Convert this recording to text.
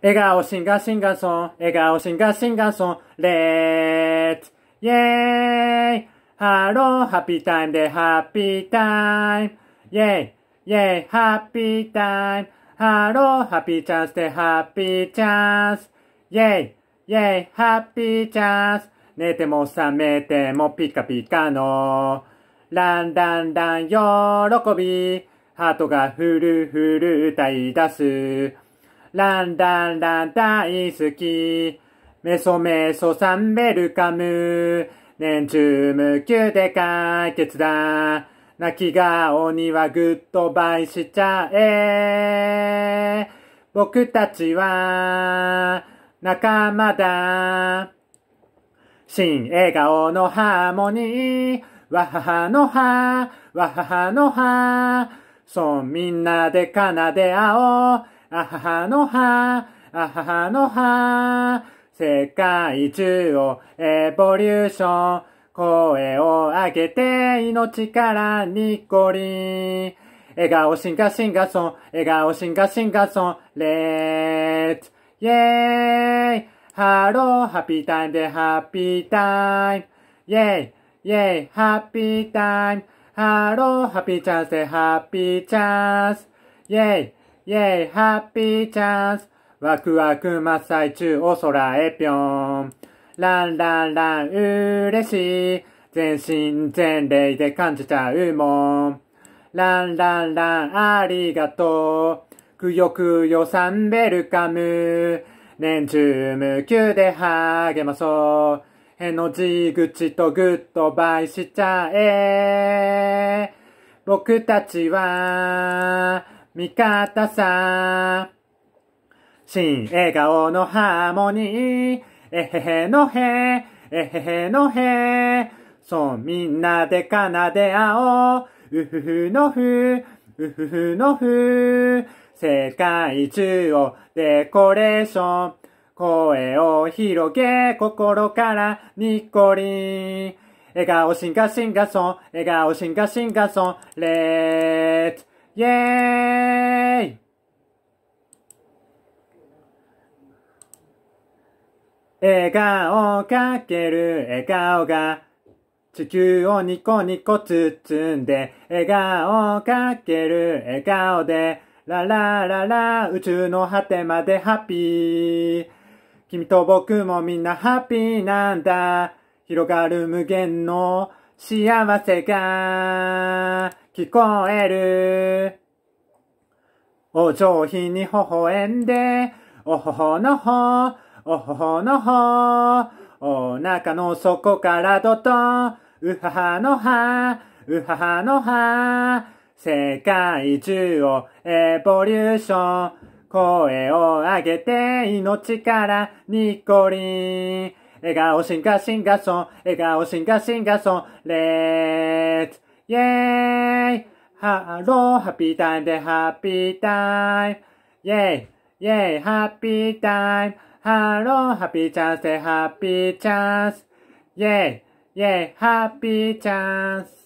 笑顔シンガーシンガーソン、笑顔シンガーシンガーソン、レッツ、イェーイハロー、ハッピータイムでハッピータイム、イェイ、イェイ、ハッピータイム、ハロー、ハッピーチャンスでハッピーチャンス、イェイ、イェイ、ハッピーチャンス、寝ても覚めてもピカピカの、ランランラン喜び、ハートがフルフル歌い出す、ランランラン大好き。メソメソサンベルカム。年中無休で解決だ。泣き顔にはグッドバイしちゃえ。僕たちは仲間だ。新笑顔のハーモニー。わははのは、わははのは。そうみんなで奏で合おう。あははのは、あははのは、世界中をエボリューション、声を上げて命からにっこり、笑顔シンガシンガソン、笑顔シンガシンガソン、レッツ、イェーイハロー、ハッピータイムでハッピータイム、イェーイイェーイハッピータイムハローハッピーチャンスでハッピーチャンスイェーイイェイハッピーチャンスワクワク真っ最中お空へぴょんランランラン嬉しい全身全霊で感じちゃうもんランランランありがとうくよくよサンベルカム年中無休で励まそうへの字口とグッドバイしちゃえ僕たちは味方さ。新笑顔のハーモニー。えへへのへ。えへへのへ。そう、みんなで奏で合おう。うふふのふ。うふふのふ。世界中をデコレーション。声を広げ、心からにっこり。笑顔シンガシンガソン、笑顔シンガシンガソン、レッツイエーイ笑顔かける笑顔が地球をニコニコ包んで笑顔をかける笑顔でララララ宇宙の果てまでハッピー君と僕もみんなハッピーなんだ広がる無限の幸せが聞こえる。お上品に微笑んで、おほほのほ、おほほのほ、お腹の底からどと、うははのは、うははのは、世界中をエボリューション、声を上げて命からニコリン、笑顔シンガシンガソン、笑顔シンガシンガソン、レッツイェーイハローハッピータイムでハッピータイムイェーイイェーイハッピータイムハローハッピーチャンスでハッピーチャンスイェーイイェーイハッピーチャンス